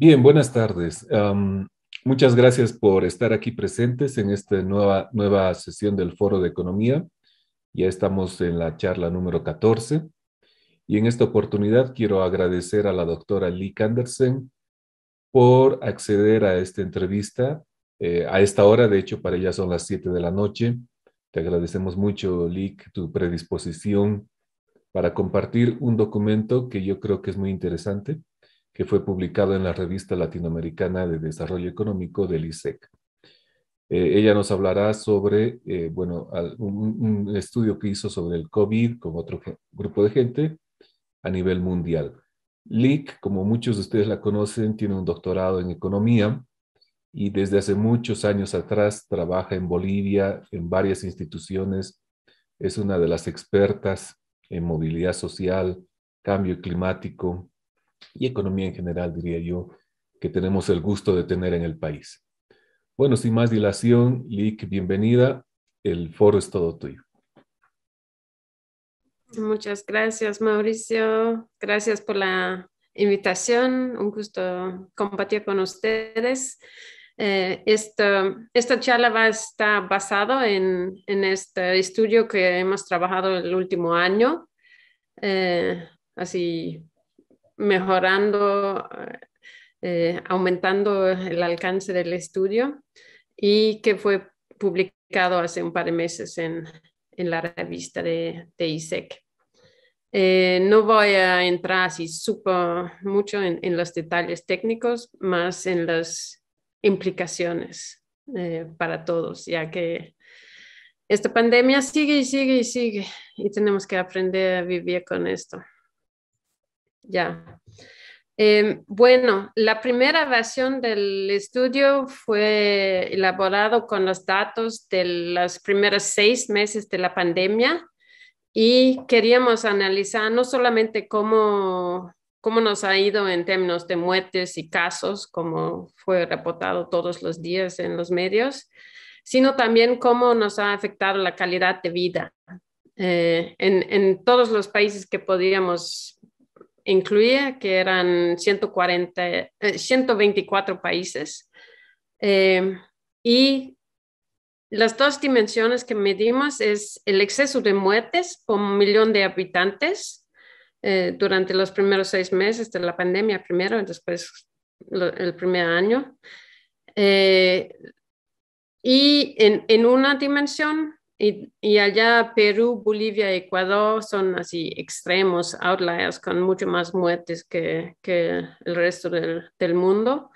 Bien, buenas tardes. muchas gracias por estar aquí presentes en esta nueva, nueva sesión del Foro de Economía. Ya estamos en la charla número 14 y en esta oportunidad quiero agradecer a la doctora Lee Andersen por acceder a esta entrevista. Eh, a esta hora, de hecho, para ella son las 7 de la noche. Te agradecemos mucho, Lee, tu predisposición para compartir un documento que yo creo que es muy interesante que fue publicado en la revista latinoamericana de desarrollo económico del ISEC. Eh, ella nos hablará sobre, eh, bueno, un, estudio que hizo sobre el COVID con otro grupo de gente a nivel mundial. Lick, como muchos de ustedes la conocen, tiene un doctorado en economía y desde hace muchos años atrás trabaja en Bolivia en varias instituciones. Es una de las expertas en movilidad social, cambio climático, y economía en general, diría yo, que tenemos el gusto de tener en el país. Bueno, sin más dilación, Lick, bienvenida. El foro es todo tuyo. Muchas gracias, Mauricio. Gracias por la invitación. Un gusto compartir con ustedes. Eh, esta, charla va a estar basada en, este estudio que hemos trabajado el último año. Eh, así mejorando, eh, aumentando el alcance del estudio y que fue publicado hace un par de meses en, en la revista de, de ISEC. Eh, no voy a entrar así súper mucho en, en, los detalles técnicos, más en las implicaciones eh, para todos, ya que esta pandemia sigue y sigue y sigue y tenemos que aprender a vivir con esto ya. Em, bueno, la primera versión del estudio fue elaborado con los datos de los primeros seis meses de la pandemia y queríamos analizar no solamente cómo, cómo nos ha ido en términos de muertes y casos, como fue reportado todos los días en los medios, sino también cómo nos ha afectado la calidad de vida. Eh, en, en todos los países que podíamos incluía, que eran 140, 124 eh, países. Eh, y las dos dimensiones que medimos es el exceso de muertes por un millón de habitantes eh, durante los primeros seis meses de la pandemia, primero después el primer año. y en, en una dimensión y, allá Perú, Bolivia, Ecuador son así extremos, outliers, con mucho más muertes que, el resto del, mundo.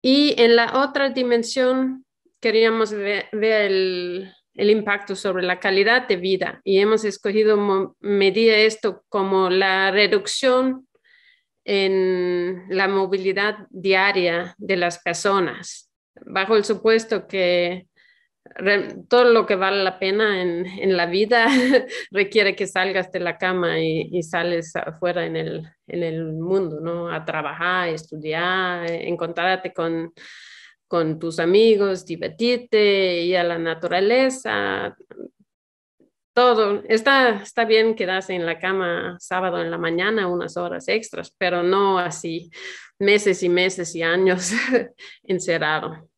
Y en la otra dimensión queríamos ver, el, el, impacto sobre la calidad de vida y hemos escogido medir esto como la reducción en la movilidad diaria de las personas, bajo el supuesto que todo lo que vale la pena en, la vida requiere que salgas de la cama y, sales afuera en el, mundo, ¿no? A trabajar, estudiar, eh, encontrarte con, tus amigos, divertirte, ir a la naturaleza, todo. Está, está bien quedarse en la cama sábado en la mañana unas horas extras, pero no así meses y meses y años encerrado.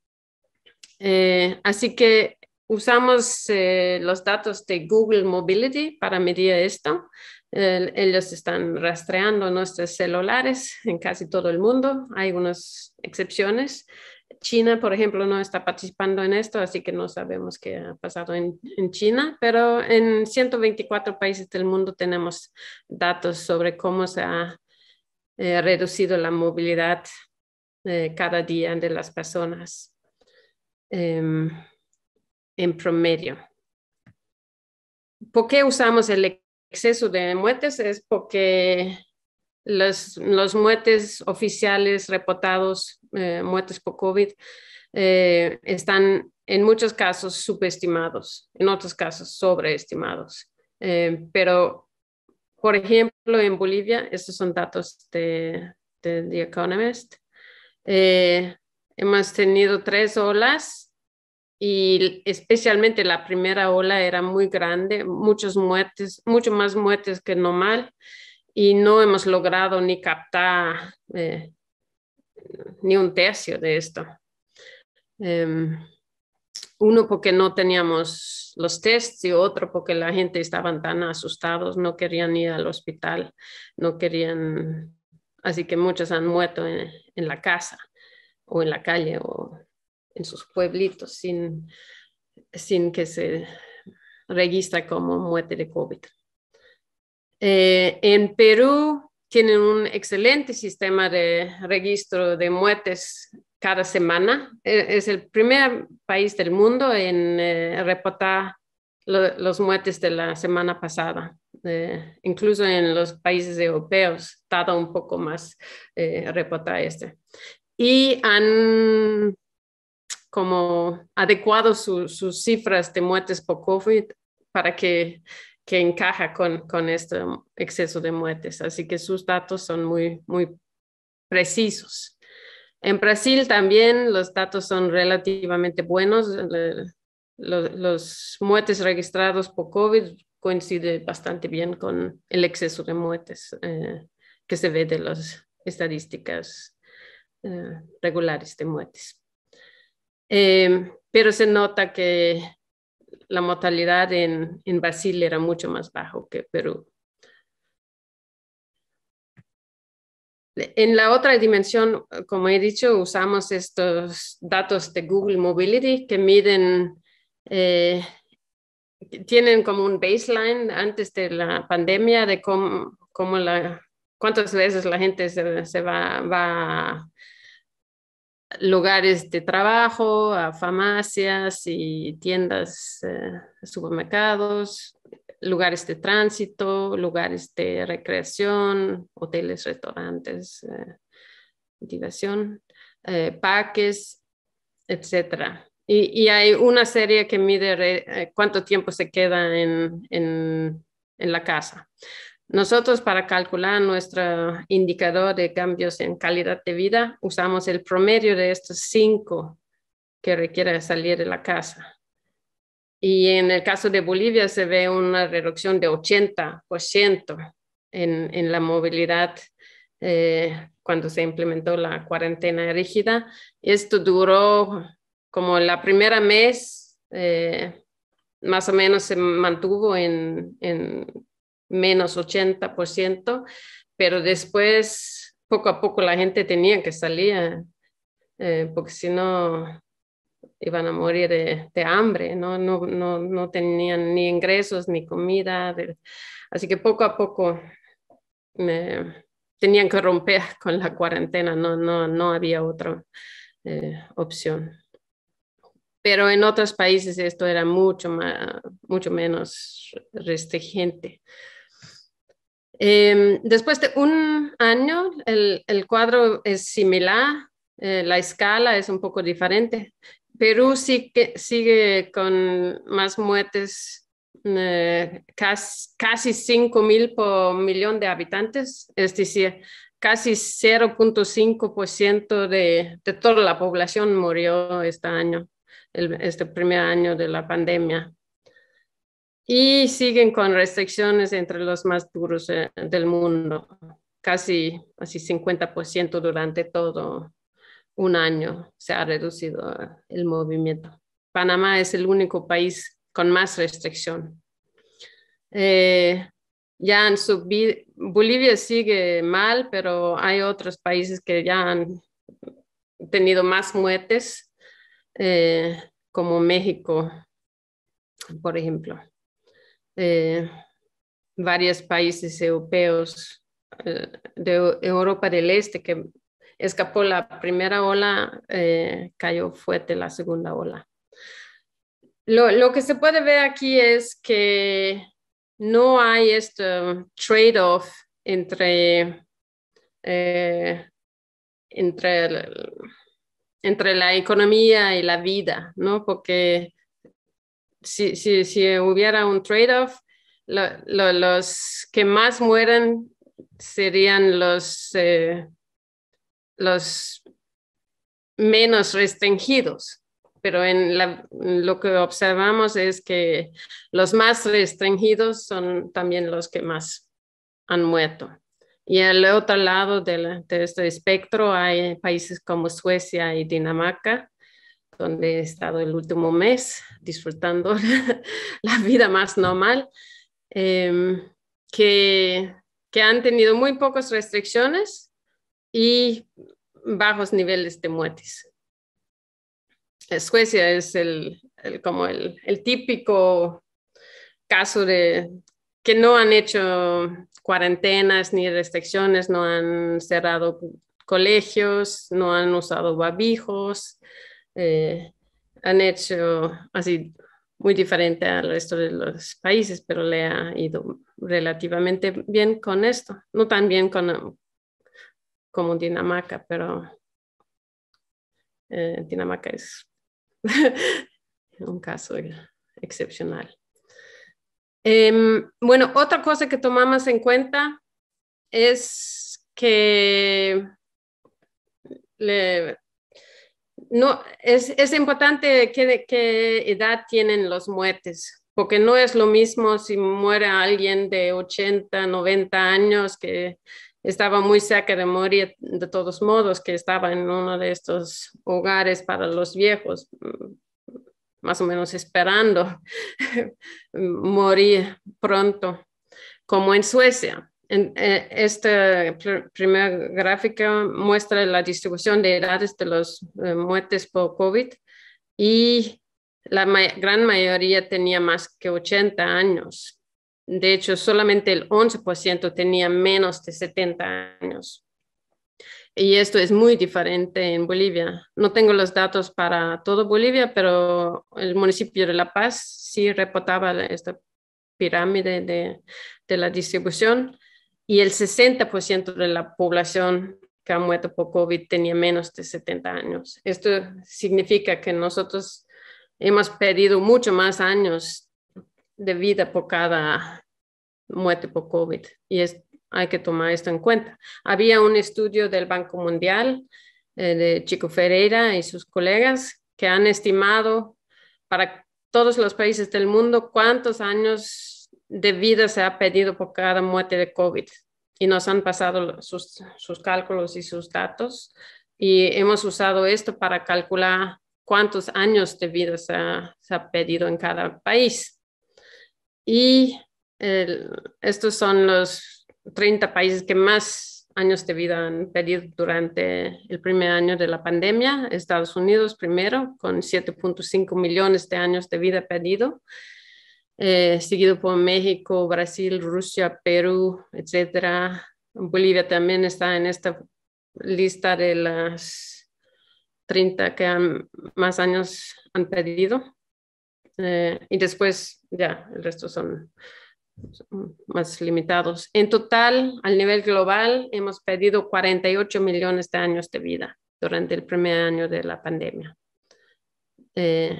Eh, así que usamos eh, los datos de Google Mobility para medir esto. ellos están rastreando nuestros celulares en casi todo el mundo. Hay unas excepciones. China, por ejemplo, no está participando en esto, así que no sabemos qué ha pasado en, China, pero en 124 países del mundo tenemos datos sobre cómo se ha eh, reducido la movilidad cada día de las personas. Em, en promedio. ¿Por qué usamos el exceso de muertes? Es porque los, los muertes oficiales reportados, eh, muertes por COVID, eh, están en muchos casos subestimados, en otros casos sobreestimados. Eh, pero, por ejemplo, en Bolivia, estos son datos de, The Economist, Hemos tenido tres olas y especialmente la primera ola era muy grande, muchas muertes, mucho más muertes que normal y no hemos logrado ni captar eh, ni un tercio de esto. Em, uno porque no teníamos los tests y otro porque la gente estaban tan asustados, no querían ir al hospital, no querían, así que muchos han muerto en la casa o en la calle o en sus pueblitos sin, sin que se registre como muerte de COVID. Eh, en Perú tienen un excelente sistema de registro de muertes cada semana. E, es el primer país del mundo en eh, reportar los muertes de la semana pasada. Eh, incluso en los países europeos tarda un poco más eh, reportar este y han como adecuado sus cifras de muertes por COVID para que, que encaja con, este exceso de muertes. Así que sus datos son muy, muy precisos. En Brasil también los datos son relativamente buenos. Eh, los, los muertes registrados por COVID coincide bastante bien con el exceso de muertes eh, que se ve de las estadísticas eh, regulares de muertes. Em, pero se nota que la mortalidad en, en Brasil era mucho más bajo que Perú. En la otra dimensión, como he dicho, usamos estos datos de Google Mobility que miden, eh, tienen como un baseline antes de la pandemia de cómo, cómo la, cuántas veces la gente se, se va, va, lugares de trabajo, farmacias y tiendas, eh, supermercados, lugares de tránsito, lugares de recreación, hoteles, restaurantes, eh, diversión, eh, parques, etc. Y, hay una serie que mide cuánto tiempo se queda en la casa. Nosotros para calcular nuestro indicador de cambios en calidad de vida usamos el promedio de estos cinco que requiere salir de la casa. Y en el caso de Bolivia se ve una reducción de 80% en, en la movilidad eh, cuando se implementó la cuarentena rígida. Esto duró como la primera mes, eh, más o menos se mantuvo en menos 80%, pero después poco a poco la gente tenía que salir, eh, porque si no iban a morir de, hambre, ¿no? No, ¿no? no, tenían ni ingresos ni comida, así que poco a poco tenían que romper con la cuarentena, no, no, no había otra eh, opción. Pero en otros países esto era mucho, más, mucho menos restringente. Em, después de un año, el, cuadro es similar, eh, la escala es un poco diferente. Perú sigue con más muertes, eh, casi, 5 mil por millón de habitantes, es decir, casi 0.5% de, toda la población murió este año, este primer año de la pandemia. Y siguen con restricciones entre los más duros eh, del mundo, casi así 50% durante todo un año se ha reducido eh, el movimiento. Panamá es el único país con más restricción. Eh, ya han subido, Bolivia sigue mal, pero hay otros países que ya han tenido más muertes, como México, por ejemplo. Eh, varios países europeos eh, de Europa del Este que escapó la primera ola, eh, cayó fuerte la segunda ola. Lo, que se puede ver aquí es que no hay este um, trade-off entre, entre, entre la economía y la vida, ¿no? Porque si, hubiera un trade-off, los que más mueren serían los, eh, los menos restringidos, pero en la, lo que observamos es que los más restringidos son también los que más han muerto. Y al otro lado de este espectro hay países como Suecia y Dinamarca, donde he estado el último mes disfrutando la vida más normal, em, que, han tenido muy pocas restricciones y bajos niveles de muertes. Suecia es el, como el, típico caso de que no han hecho cuarentenas ni restricciones, no han cerrado colegios, no han usado babijos eh, han hecho así muy diferente al resto de los países, pero le ha ido relativamente bien con esto. No tan bien con, ah, como Dinamarca, pero eh, Dinamarca es un caso excepcional. Em, bueno, otra cosa que tomamos en cuenta es que le, no, es, es importante qué edad tienen los muertes, porque no es lo mismo si muere alguien de 80, 90 años que estaba muy cerca de morir de todos modos, que estaba en uno de estos hogares para los viejos, mm, más o menos esperando morir pronto, como en Suecia. En, eh, esta primera gráfica muestra la distribución de edades de las eh, muertes por COVID y la gran mayoría tenía más que 80 años. De hecho, solamente el 11% tenía menos de 70 años. Y esto es muy diferente en Bolivia. No tengo los datos para todo Bolivia, pero el municipio de La Paz sí reportaba esta pirámide de la distribución y el 60% de la población que ha muerto por COVID tenía menos de 70 años. Esto significa que nosotros hemos perdido mucho más años de vida por cada muerte por COVID y hay que tomar esto en cuenta. Había un estudio del Banco Mundial eh, de Chico Ferreira y sus colegas que han estimado para todos los países del mundo cuántos años de vida se ha pedido por cada muerte de COVID y nos han pasado sus, cálculos y sus datos y hemos usado esto para calcular cuántos años de vida se ha, se pedido en cada país. Y estos son los 30 países que más años de vida han pedido durante el primer año de la pandemia. Estados Unidos primero, con 7.5 millones de años de vida pedido. Eh, seguido por México, Brasil, Rusia, Perú, etcétera. Bolivia también está en esta lista de las 30 que han, más años han pedido. Eh, y después ya, el resto son, más limitados. En total, al nivel global, hemos pedido 48 millones de años de vida durante el primer año de la pandemia. Eh,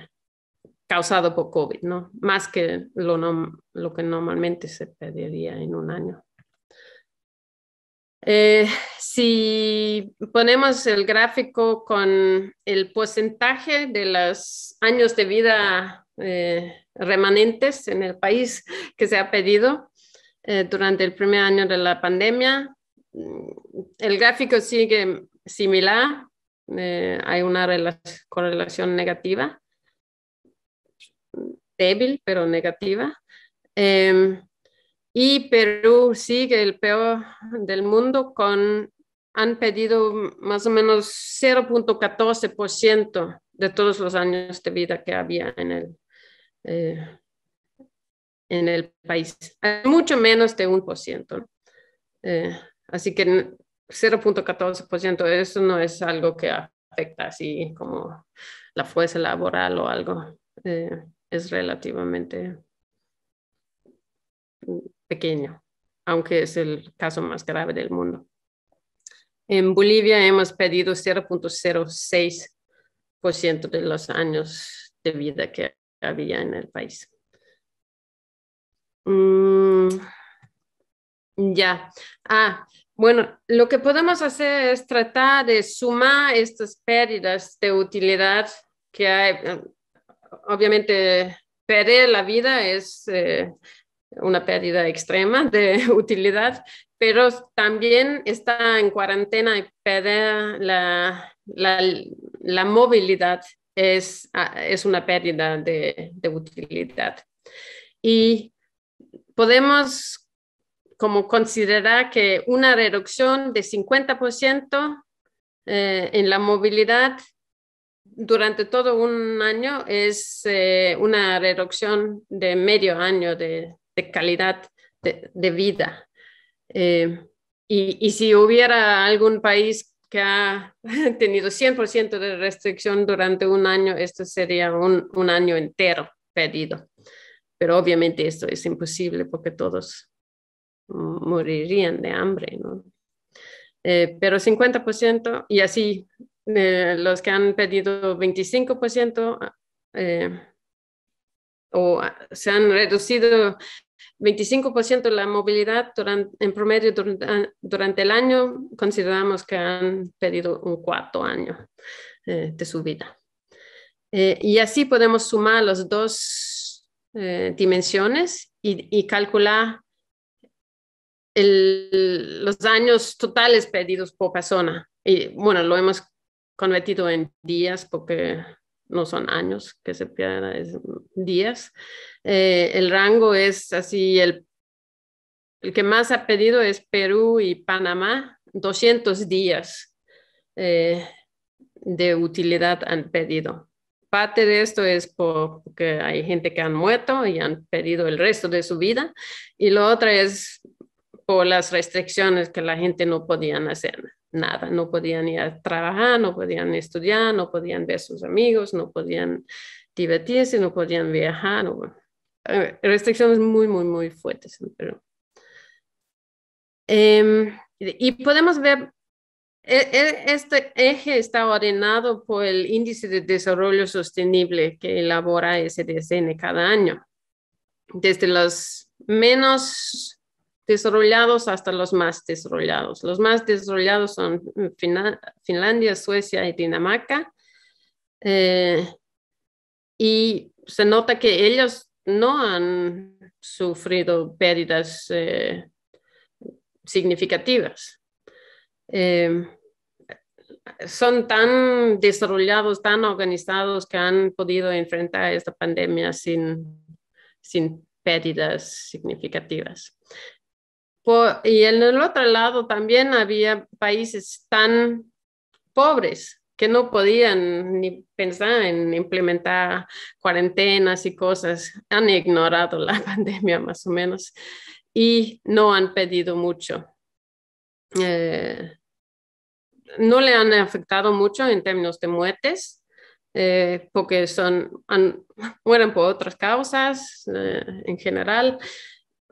causado por COVID, ¿no? Más que lo, que normalmente se pediría en un año. Eh, si ponemos el gráfico con el porcentaje de los años de vida eh, remanentes en el país que se ha pedido eh, durante el primer año de la pandemia, mm, el gráfico sigue similar, hay una correlación negativa débil, pero negativa. Em, y Perú sigue el peor del mundo con, han pedido más o menos 0.14% de todos los años de vida que había en el, eh, en el país. Mucho menos de un por ciento eh, así que 0.14%, eso no es algo que afecta así como la fuerza laboral o algo. Eh, es relativamente pequeño, aunque es el caso más grave del mundo. En Bolivia hemos perdido 0.06% de los años de vida que había en el país. Mm, ya. Ah, bueno, lo que podemos hacer es tratar de sumar estas pérdidas de utilidad que hay, obviamente perder la vida es eh, una pérdida extrema de utilidad, pero también está en cuarentena y perder la, movilidad es, ah, una pérdida de, utilidad. Y podemos como considerar que una reducción de 50% eh, en la movilidad durante todo un año es eh, una reducción de medio año de, calidad de, vida. Eh, y, si hubiera algún país que ha tenido 100% de restricción durante un año, esto sería un, año entero perdido. Pero obviamente esto es imposible porque todos morirían de hambre, ¿no? Eh, pero 50% y así eh, los que han pedido 25% eh, o ah, se han reducido 25% la movilidad en promedio ah, durante, el año, consideramos que han pedido un cuarto año eh, de su vida. y así podemos sumar las dos dimensiones y, calcular los años totales pedidos por persona. Y bueno, lo hemos convertido en días porque no son años que se pierda, es días. Eh, el rango es así, el, el que más ha pedido es Perú y Panamá, 200 días eh, de utilidad han pedido. Parte de esto es porque hay gente que han muerto y han pedido el resto de su vida. Y lo otra es por las restricciones que la gente no podían hacer nada, no podían ir a trabajar, no podían estudiar, no podían ver sus amigos, no podían divertirse, no podían viajar. Eh, restricciones muy, muy, muy fuertes en Perú. Em, y podemos ver, e, e, este eje está ordenado por el Índice de Desarrollo Sostenible que elabora SDCN cada año. Desde los menos desarrollados hasta los más desarrollados. Los más desarrollados son mm, Finlandia, Suecia y Dinamarca. Eh, y se nota que ellos no han sufrido pérdidas eh, significativas. Eh, son tan desarrollados, tan organizados que han podido enfrentar esta pandemia sin, sin pérdidas significativas y en el otro lado también había países tan pobres que no podían ni pensar en implementar cuarentenas y cosas. Han ignorado la pandemia más o menos y no han pedido mucho. Eh, no le han afectado mucho en términos de muertes, eh, porque son, han, mueren por otras causas eh, en general,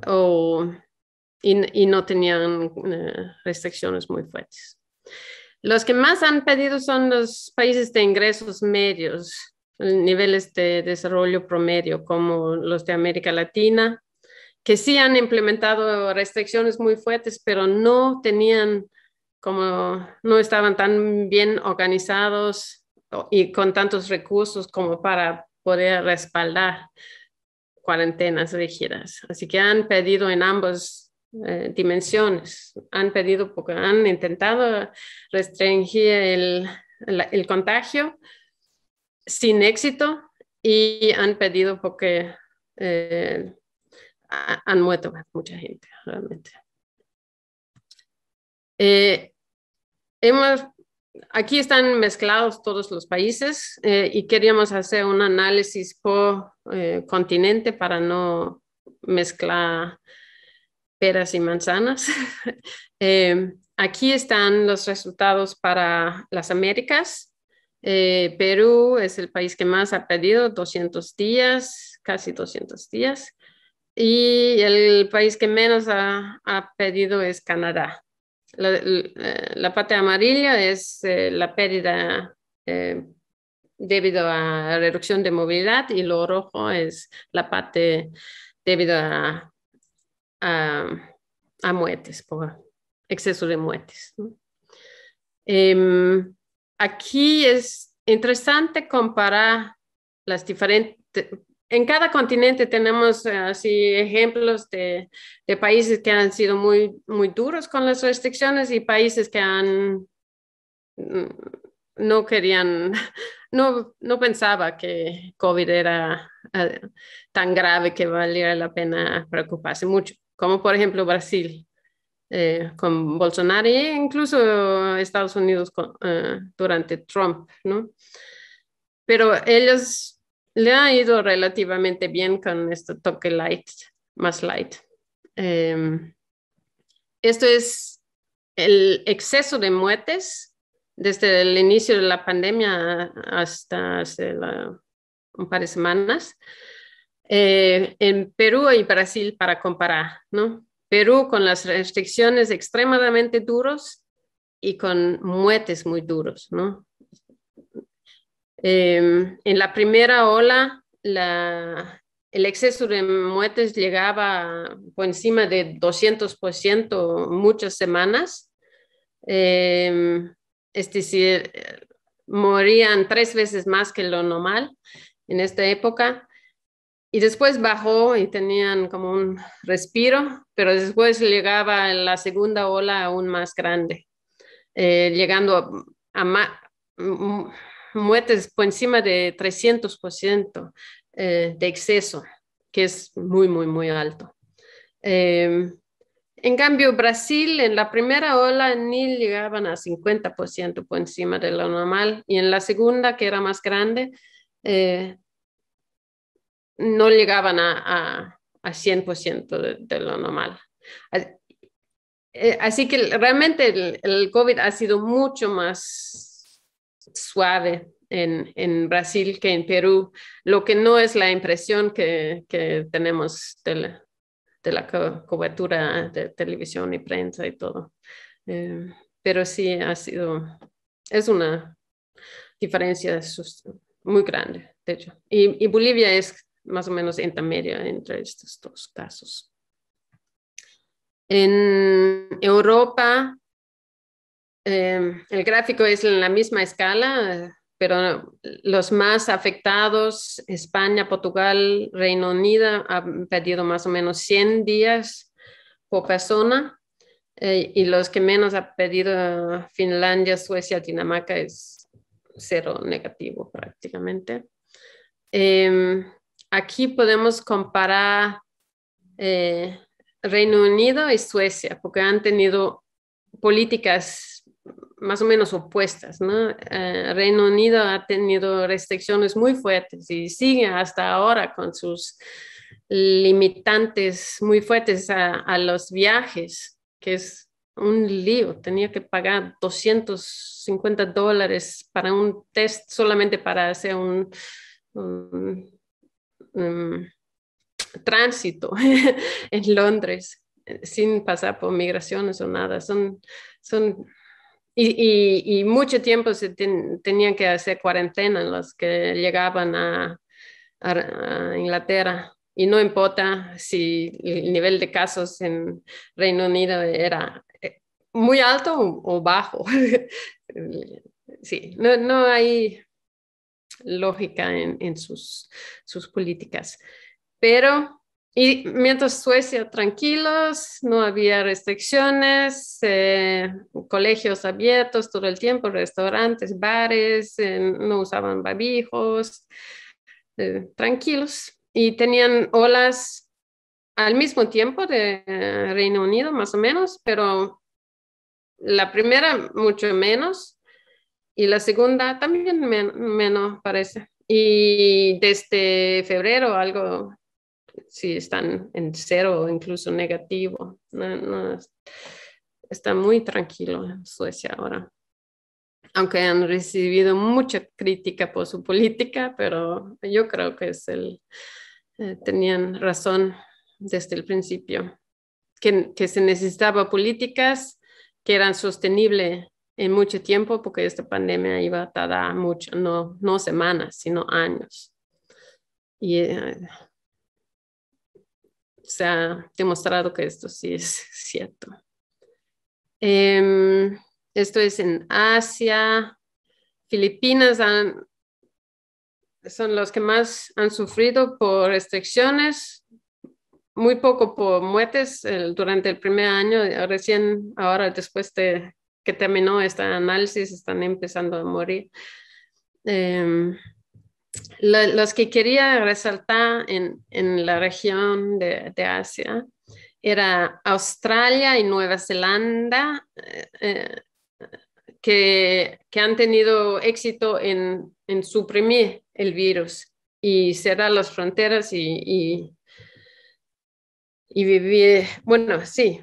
o y, no tenían eh, restricciones muy fuertes. Los que más han pedido son los países de ingresos medios, niveles de desarrollo promedio, como los de América Latina, que sí han implementado restricciones muy fuertes, pero no tenían como no estaban tan bien organizados y con tantos recursos como para poder respaldar cuarentenas rígidas. Así que han pedido en ambos eh, dimensiones. Han pedido, han intentado restringir el, contagio sin éxito y han pedido porque eh, han muerto mucha gente realmente. Eh, aquí están mezclados todos los países y queríamos hacer un análisis por continente para no mezclar peras y manzanas. Em, aquí están los resultados para las Américas. Eh, Perú es el país que más ha pedido, 200 días, casi 200 días. Y el país que menos ha, pedido es Canadá. La, parte amarilla es eh, la pérdida eh, debido a reducción de movilidad y lo rojo es la parte debido a a, muertes, por exceso de muertes. Em, aquí es interesante comparar las diferentes... En cada continente tenemos eh, así ejemplos de, países que han sido muy, muy duros con las restricciones y países que han mm, no querían, no, no pensaba que COVID era eh, tan grave que valiera la pena preocuparse mucho como por ejemplo Brasil, eh, con Bolsonaro e incluso Estados Unidos eh, durante Trump, ¿no? Pero ellos le han ido relativamente bien con este toque light, más light. Em, esto es el exceso de muertes desde el inicio de la pandemia hasta hace un par de semanas. Eh, en Perú y Brasil para comparar, ¿no? Perú con las restricciones extremadamente duros y con muertes muy duros, ¿no? Em, en la primera ola, el exceso de muertes llegaba por encima de 200% muchas semanas. Em, es decir, morían tres veces más que lo normal en esta época. Y después bajó y tenían como un respiro, pero después llegaba la segunda ola aún más grande, eh, llegando a, muertes por encima de 300% eh, de exceso, que es muy, muy, muy alto. Em, en cambio, Brasil en la primera ola ni llegaban a 50% por encima de lo normal y en la segunda, que era más grande, eh, no llegaban a, 100% de, lo normal. Eh, así que realmente el, COVID ha sido mucho más suave en, Brasil que en Perú, lo que no es la impresión que, tenemos de la, cobertura de televisión y prensa y todo. Eh, pero sí ha sido, es una diferencia muy grande, de hecho. y Bolivia es más o menos en entre estos dos casos. En Europa, em, el gráfico es en la misma escala, pero los más afectados, España, Portugal, Reino Unido, han perdido más o menos 100 días por persona. Eh, y los que menos ha pedido Finlandia, Suecia, Dinamarca es cero negativo prácticamente. Em, aquí podemos comparar eh, Reino Unido y Suecia, porque han tenido políticas más o menos opuestas. Eh, Reino Unido ha tenido restricciones muy fuertes y sigue hasta ahora con sus limitantes muy fuertes a, los viajes, que es un lío. Tenía que pagar 250 dólares para un test solamente para hacer un Em, tránsito en Londres eh, sin pasar por migraciones o nada. Son, son, y, mucho tiempo se tenían que hacer cuarentena los que llegaban a, Inglaterra y no importa si el nivel de casos en Reino Unido era eh, muy alto o bajo. sí, no hay lógica en, sus, sus políticas. Pero y mientras Suecia tranquilos, no había restricciones, eh, colegios abiertos todo el tiempo, restaurantes, bares, eh, no usaban babijos eh, tranquilos. Y tenían olas al mismo tiempo de Reino Unido, más o menos, pero la primera mucho menos, y la segunda también menos parece. Y desde este febrero algo, si están en cero o incluso negativo, no, está muy tranquilo en Suecia ahora. Aunque han recibido mucha crítica por su política, pero yo creo que es el, eh, tenían razón desde el principio, que, que se necesitaban políticas que eran sostenibles en mucho tiempo porque esta pandemia iba a tardar mucho, no, no semanas, sino años. Y eh, se ha demostrado que esto sí es cierto. Em, esto es en Asia. Filipinas son los que más han sufrido por restricciones, muy poco por muertes durante el primer año, recién ahora después de que terminó este análisis están empezando a morir. Em, los que quería resaltar en, la región de, Asia era Australia y Nueva Zelanda, eh, eh, que, han tenido éxito en, suprimir el virus y cerrar las fronteras y vivir, bueno, sí,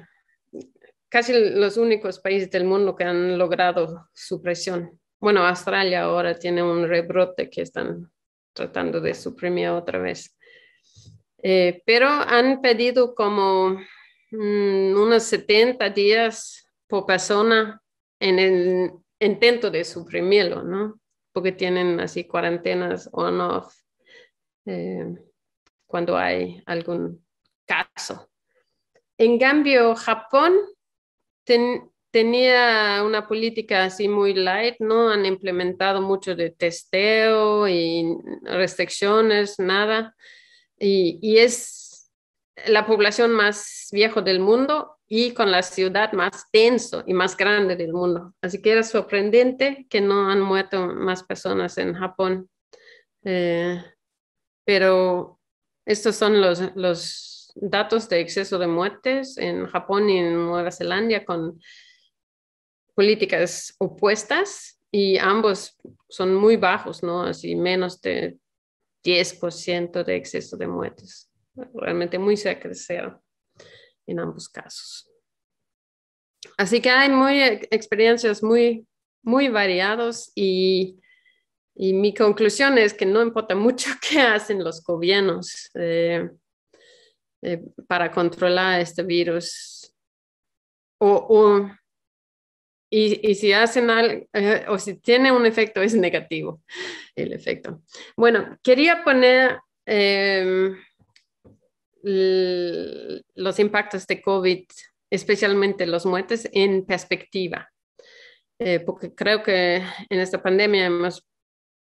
casi los únicos países del mundo que han logrado supresión. Bueno, Australia ahora tiene un rebrote que están tratando de suprimir otra vez. Eh, pero han pedido como mm, unos 70 días por persona en el intento de suprimirlo, ¿no? Porque tienen así cuarentenas on-off eh, cuando hay algún caso. En cambio, Japón tenía una política así muy light, no han implementado mucho de testeo y restricciones, nada. Y, es la población más vieja del mundo y con la ciudad más tenso y más grande del mundo. Así que era sorprendente que no han muerto más personas en Japón. Eh, pero estos son los, los datos de exceso de muertes en Japón y en Nueva Zelanda con políticas opuestas y ambos son muy bajos, ¿no? Así menos de 10% de exceso de muertes, realmente muy se de cero en ambos casos. Así que hay muy, experiencias muy, muy variadas y, mi conclusión es que no importa mucho qué hacen los gobiernos. Eh, eh, para controlar este virus. O, y, si hacen algo, eh, o si tiene un efecto, es negativo el efecto. Bueno, quería poner em, los impactos de COVID, especialmente los muertes, en perspectiva, eh, porque creo que en esta pandemia hemos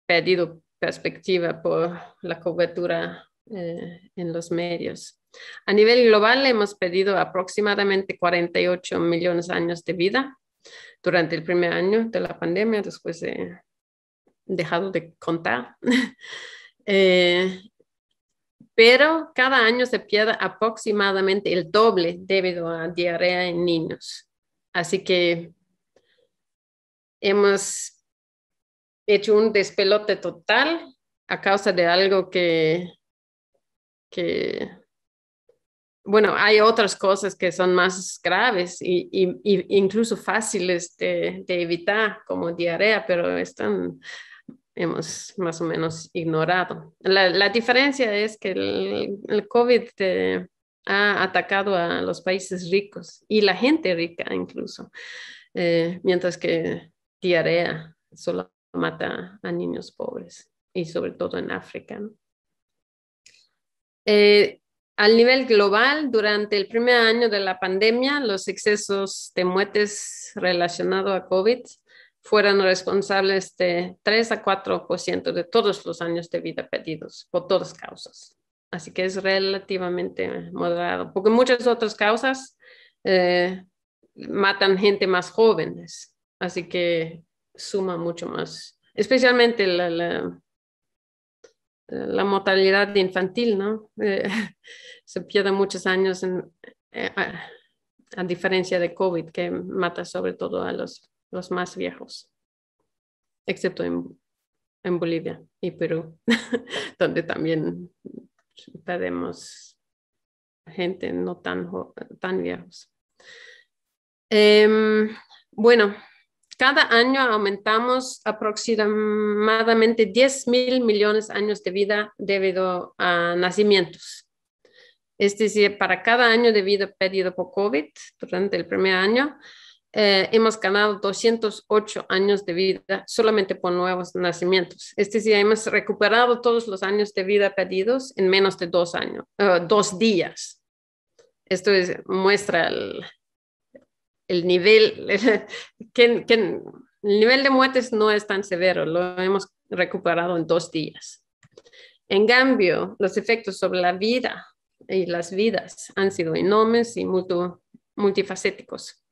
perdido perspectiva por la cobertura en los medios. A nivel global, hemos perdido aproximadamente 48 millones de años de vida durante el primer año de la pandemia, después de dejado de contar. Eh, pero cada año se pierde aproximadamente el doble debido a diarrea en niños. Así que hemos hecho un despelote total a causa de algo que, que bueno, hay otras cosas que son más graves e incluso fáciles de, evitar, como diarrea, pero están, hemos más o menos ignorado. La, diferencia es que el, el COVID ha atacado a los países ricos y la gente rica incluso, eh, mientras que diarrea solo mata a niños pobres y sobre todo en África. Eh, al nivel global, durante el primer año de la pandemia, los excesos de muertes relacionados a COVID fueron responsables de 3 a 4% de todos los años de vida perdidos por todas causas. Así que es relativamente moderado, porque muchas otras causas eh, matan gente más jóvenes, así que suma mucho más, especialmente la, la, la mortalidad infantil, ¿no? Eh, se pierden muchos años eh, a, diferencia de COVID, que mata sobre todo a los, más viejos, excepto en, Bolivia y Perú, donde también tenemos gente no tan, tan viejos. Em, bueno, cada año aumentamos aproximadamente 10 mil millones de años de vida debido a nacimientos. Es decir, para cada año de vida perdido por COVID durante el primer año, eh, hemos ganado 208 años de vida solamente por nuevos nacimientos. Es decir, hemos recuperado todos los años de vida perdidos en menos de dos, años, eh, dos días. Esto es, muestra el, el nivel, que, el nivel de muertes no es tan severo, lo hemos recuperado en dos días. En cambio, los efectos sobre la vida y las vidas han sido enormes y multifacéticos.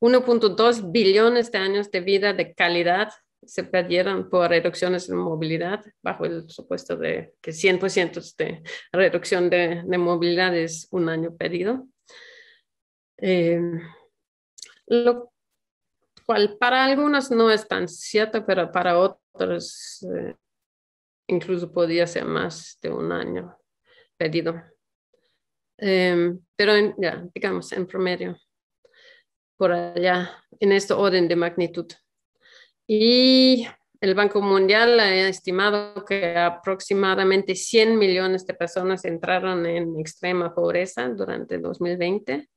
1.2 billones de años de vida de calidad se perdieron por reducciones en movilidad, bajo el supuesto de que 100% de reducción de, movilidad es un año perdido. Eh, lo cual para algunas no es tan cierto, pero para otros eh, incluso podía ser más de un año perdido. Em, pero ya, digamos, en promedio, por allá, en este orden de magnitud. Y el Banco Mundial ha estimado que aproximadamente 100 millones de personas entraron en extrema pobreza durante 2020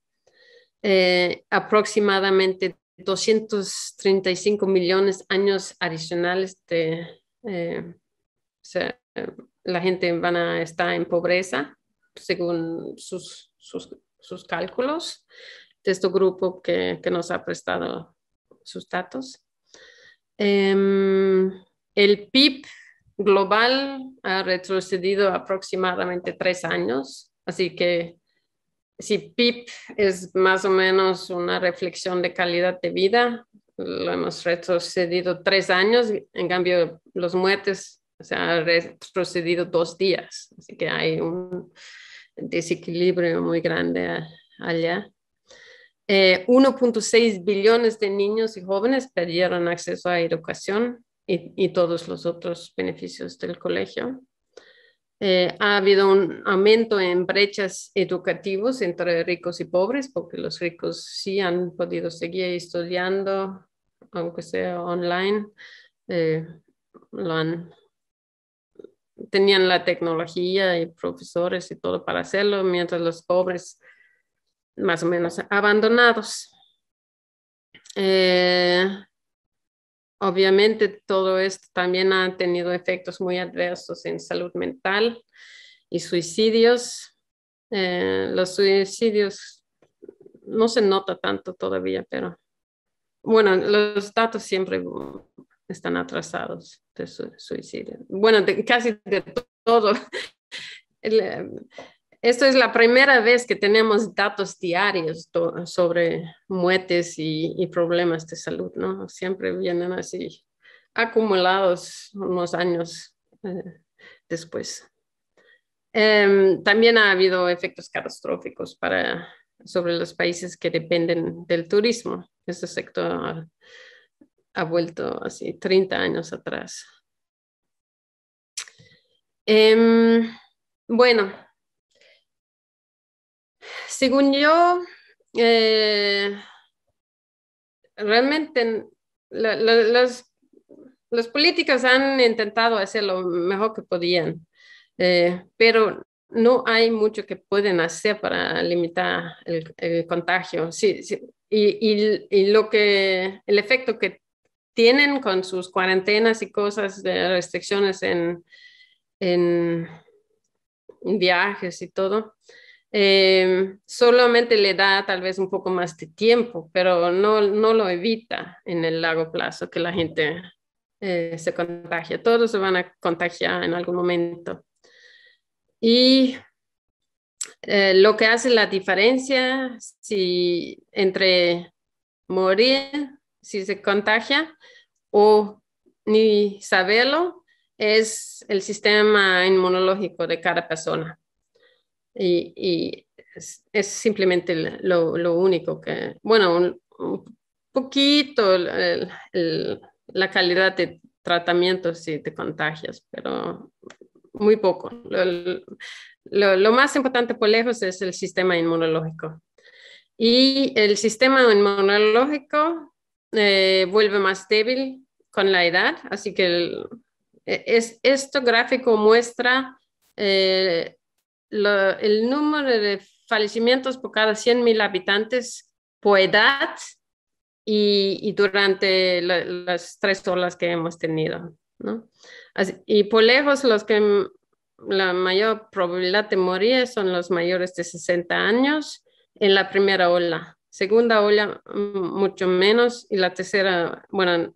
eh, aproximadamente 235 millones de años adicionales de eh, la gente van a estar en pobreza según sus, cálculos de este grupo que, nos ha prestado sus datos. Em, el PIB global ha retrocedido aproximadamente tres años, así que si PIP es más o menos una reflexión de calidad de vida, lo hemos retrocedido tres años, en cambio los muertes se han retrocedido dos días, así que hay un desequilibrio muy grande allá. 1.6 eh, billones de niños y jóvenes perdieron acceso a educación y todos los otros beneficios del colegio. Eh, ha habido un aumento en brechas educativas entre ricos y pobres, porque los ricos sí han podido seguir estudiando, aunque sea online. Eh, tenían la tecnología y profesores y todo para hacerlo, mientras los pobres más o menos abandonados. Eh, Obviamente todo esto también ha tenido efectos muy adversos en salud mental y suicidios. Eh, los suicidios no se nota tanto todavía, pero bueno, los datos siempre están atrasados de suicidio. Bueno, casi de todo. El, eh, esto es la primera vez que tenemos datos diarios sobre muertes y, problemas de salud, ¿no? Siempre vienen así acumulados unos años eh, después. Em, también ha habido efectos catastróficos sobre los países que dependen del turismo. Este sector ha, vuelto así 30 años atrás. Em, bueno, según yo, eh, realmente los políticos las, políticas han intentado hacer lo mejor que podían, eh, pero no hay mucho que pueden hacer para limitar el, contagio. Y, el efecto que tienen con sus cuarentenas y cosas de restricciones en, en viajes y todo, Em, solamente le da tal vez un poco más de tiempo, pero no, lo evita en el largo plazo que la gente eh, se contagie. Todos se van a contagiar en algún momento. Y eh, lo que hace la diferencia entre morir si se contagia o ni saberlo es el sistema inmunológico de cada persona y, es, simplemente lo, único que, bueno, un, poquito la calidad de tratamientos y de contagias, pero muy poco. Lo, más importante por lejos es el sistema inmunológico. Y el sistema inmunológico eh, vuelve más débil con la edad, así que el, e, es, esto gráfico muestra eh, el número de fallecimientos por cada 100.000 habitantes por edad y, durante las tres olas que hemos tenido. ¿no? y por lejos los que la mayor probabilidad de morir son los mayores de 60 años en la primera ola. Segunda ola, mucho menos. Y la tercera, bueno,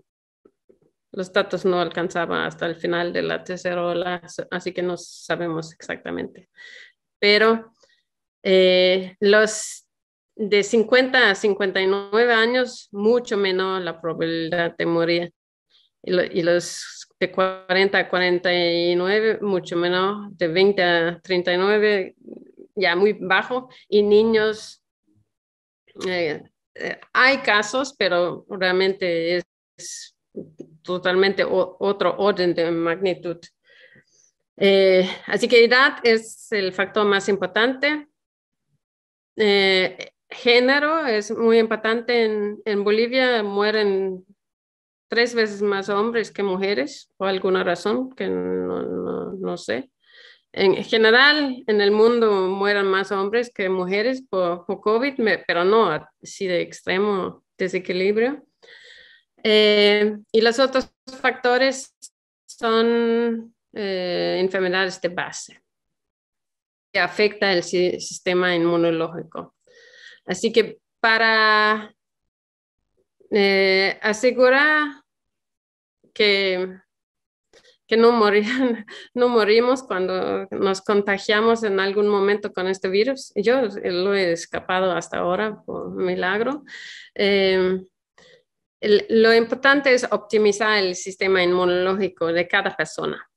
los datos no alcanzaban hasta el final de la tercera ola, así que no sabemos exactamente pero eh, los de 50 a 59 años, mucho menos la probabilidad de morir. Y, los de 40 a 49, mucho menos, de 20 a 39, ya muy bajo, y niños, eh, eh, hay casos, pero realmente es, totalmente otro orden de magnitud. Eh, así que edad es el factor más importante. Eh, género es muy importante. En, Bolivia mueren tres veces más hombres que mujeres, por alguna razón que no, sé. En general, en el mundo mueren más hombres que mujeres por, COVID, pero no así de extremo desequilibrio. Eh, y los otros factores son eh, enfermedades de base que afecta el sistema inmunológico. Así que para eh, asegurar que, no, morimos cuando nos contagiamos en algún momento con este virus, yo lo he escapado hasta ahora por milagro. Eh, lo importante es optimizar el sistema inmunológico de cada persona.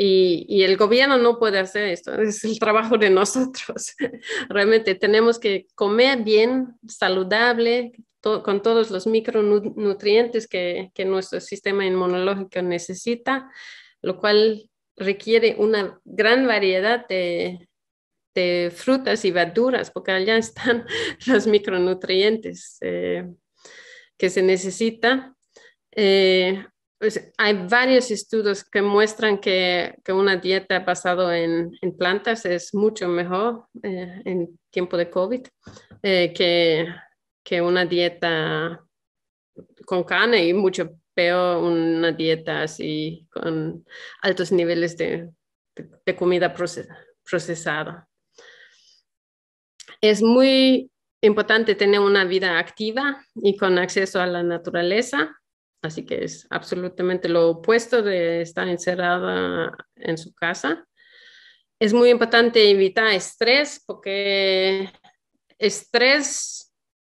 Y, el gobierno no puede hacer esto, es el trabajo de nosotros. Realmente tenemos que comer bien, saludable, con todos los micronutrientes que, nuestro sistema inmunológico necesita, lo cual requiere una gran variedad de, frutas y verduras, porque allá están los micronutrientes eh, que se necesita. Eh, pues, hay varios estudios que muestran que, una dieta basada en, en, plantas es mucho mejor eh, en tiempo de COVID eh, que, una dieta con carne y mucho peor una dieta así con altos niveles de, comida procesada. Es muy importante tener una vida activa y con acceso a la naturaleza Así que es absolutamente lo opuesto de estar encerrada en su casa. Es muy importante evitar estrés porque estrés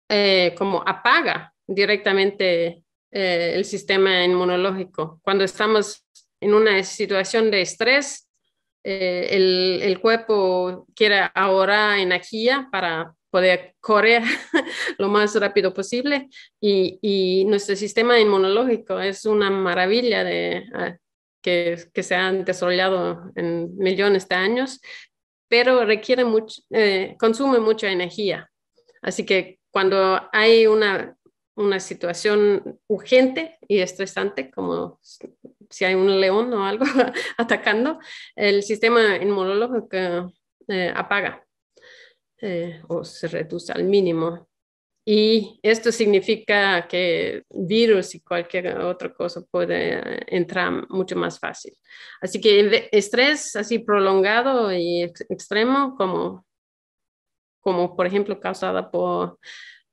eh, como apaga directamente eh, el sistema inmunológico. Cuando estamos en una situación de estrés, eh, el, el, cuerpo quiere ahorrar energía para poder correr lo más rápido posible y, nuestro sistema inmunológico es una maravilla de, ah, que, se ha desarrollado en millones de años, pero requiere mucho, eh, consume mucha energía. Así que cuando hay una, una situación urgente y estresante, como si hay un león o algo atacando, el sistema inmunológico eh, apaga eh, o se reduce al mínimo. Y esto significa que virus y cualquier otra cosa puede entrar mucho más fácil. Así que el estrés así prolongado y extremo, como, como por ejemplo causada por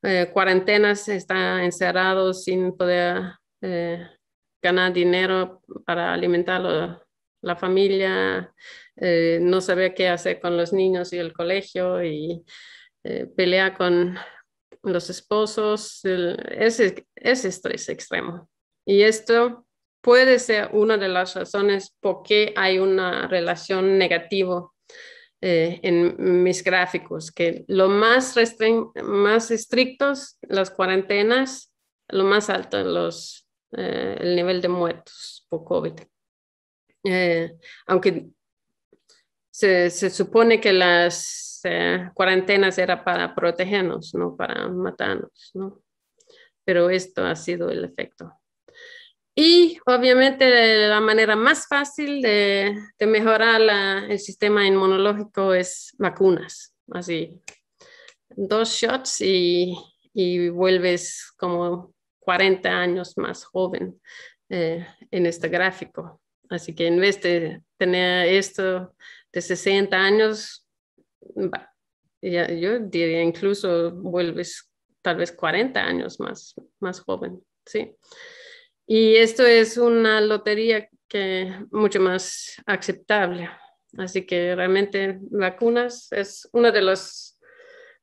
eh, cuarentenas, está encerrado sin poder eh, ganar dinero para alimentarlo, la familia, eh, no sabe qué hacer con los niños y el colegio y eh, pelea con los esposos, es ese, estrés extremo. Y esto puede ser una de las razones por qué hay una relación negativa eh, en mis gráficos, que lo más, más estrictos, las cuarentenas, lo más alto los, el nivel de muertos por COVID. Eh, aunque se, supone que las eh, cuarentenas era para protegernos, no para matarnos, Pero esto ha sido el efecto. Y obviamente la manera más fácil de, mejorar el sistema inmunológico es vacunas, así. Dos shots y, vuelves como 40 años más joven eh, en este gráfico. Así que en vez de tener esto de 60 años, yo diría incluso vuelves tal vez 40 años más, más joven, ¿sí? Y esto es una lotería que mucho más aceptable. Así que realmente vacunas es una de las